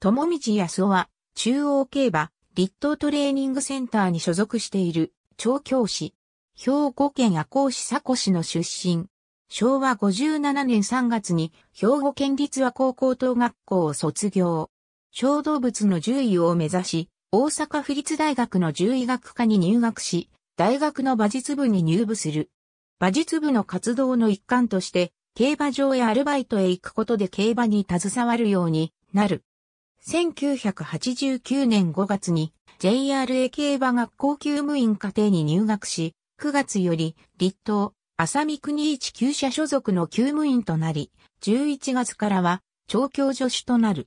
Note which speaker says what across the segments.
Speaker 1: 友道康夫は、中央競馬、立東トレーニングセンターに所属している、調教師。兵庫県赤甲市佐古市の出身。昭和57年3月に兵庫県立和高高等学校を卒業。小動物の獣医を目指し、大阪府立大学の獣医学科に入学し、大学の馬術部に入部する。馬術部の活動の一環として、競馬場へアルバイトへ行くことで競馬に携わるようになる。1989年5月に JRA 競馬学校級務員課程に入学し、9月より立東、浅見国一級社所属の級務員となり、11月からは調教助手となる。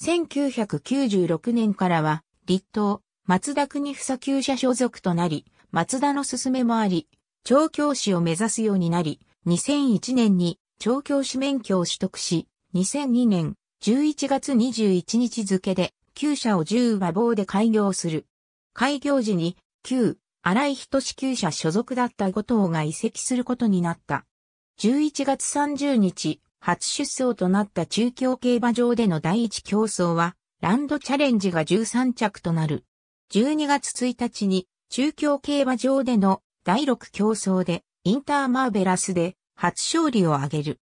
Speaker 1: 1996年からは立東、松田国房級社所属となり、松田の勧めもあり、調教師を目指すようになり、2001年に調教師免許を取得し、2002年、11月21日付で、旧社を10馬房で開業する。開業時に、旧、荒井人志旧社所属だった後藤が移籍することになった。11月30日、初出走となった中京競馬場での第一競争は、ランドチャレンジが13着となる。12月1日に、中京競馬場での第6競争で、インターマーベラスで初勝利を挙げる。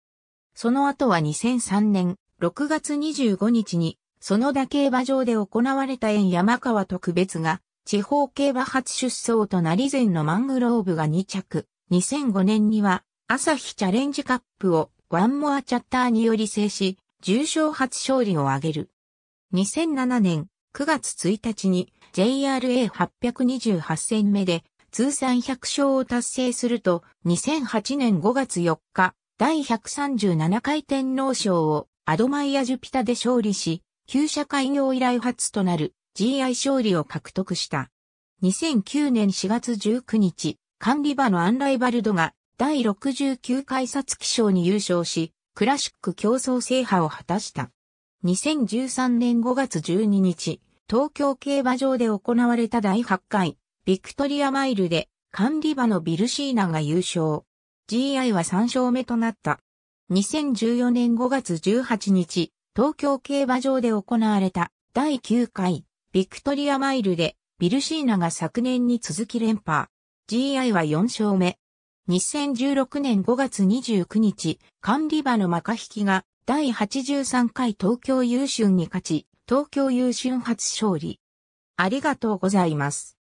Speaker 1: その後は2003年6月25日に、園田競馬場で行われた園山川特別が、地方競馬初出走となり前のマングローブが2着、2005年には、朝日チャレンジカップをワンモアチャッターにより制し、重賞初勝利を挙げる。2007年9月1日に JRA828 戦目で通算100勝を達成すると、2008年5月4日、第137回天皇賞をアドマイア・ジュピタで勝利し、旧社開業以来初となる GI 勝利を獲得した。2009年4月19日、管理場のアンライバルドが第69回札記賞に優勝し、クラシック競争制覇を果たした。2013年5月12日、東京競馬場で行われた第8回、ビクトリアマイルで、管理場のビルシーナが優勝。GI は3勝目となった。2014年5月18日、東京競馬場で行われた第9回ビクトリアマイルでビルシーナが昨年に続き連覇。GI は4勝目。2016年5月29日、管理馬のマカヒキが第83回東京優春に勝ち、東京優春初勝利。ありがとうございます。